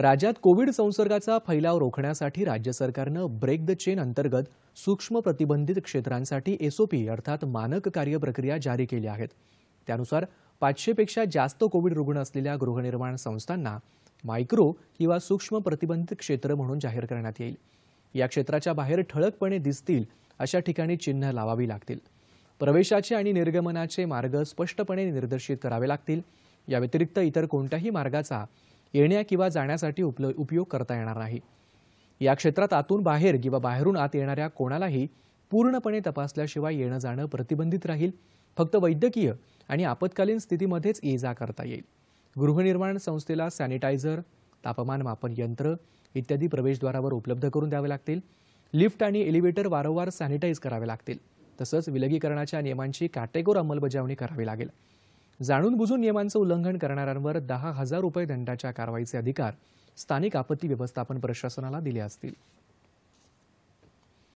राज्यात कोविड संसर्गाचा फैलाव रोखण्यासाठी राज्य सरकारनं ब्रेक द चेन अंतर्गत सूक्ष्म प्रतिबंधित क्षेत्रांसाठी एसओपी अर्थात मानक कार्यप्रक्रिया जारी केली आहेत त्यानुसार पाचशेपेक्षा जास्त कोविड रुग्ण असलेल्या गृहनिर्माण संस्थांना मायक्रो किंवा सूक्ष्म प्रतिबंधित क्षेत्र म्हणून जाहीर करण्यात येईल या क्षेत्राच्या बाहेर ठळकपणे दिसतील अशा ठिकाणी चिन्ह लावावी लागतील प्रवेशाचे आणि निर्गमनाचे मार्ग स्पष्टपणे निर्देशित करावे लागतील या व्यतिरिक्त इतर कोणत्याही मार्गाचा येण्या किंवा जाण्यासाठी उपल उपयोग करता येणार नाही या क्षेत्रात आतून बाहेर किंवा बाहेरून आत येणाऱ्या कोणालाही पूर्णपणे तपासल्याशिवाय येणं जाणं प्रतिबंधित राहील फक्त वैद्यकीय आणि आपत्कालीन स्थितीमध्येच ये जा करता येईल गृहनिर्माण संस्थेला सॅनिटायझर तापमान मापन यंत्र इत्यादी प्रवेशद्वारावर उपलब्ध करून द्यावे लागतील लिफ्ट आणि एलिव्हेटर वारंवार सॅनिटाईज करावे लागतील तसंच विलगीकरणाच्या नियमांची काटेकोर अंमलबजावणी करावी लागेल जाणून बुजून नियमांचं उल्लंघन करणाऱ्यांवर दहा हजार रुपये दंडाच्या कारवाईचे अधिकार स्थानिक आपत्ती व्यवस्थापन प्रशासनाला दिले असतील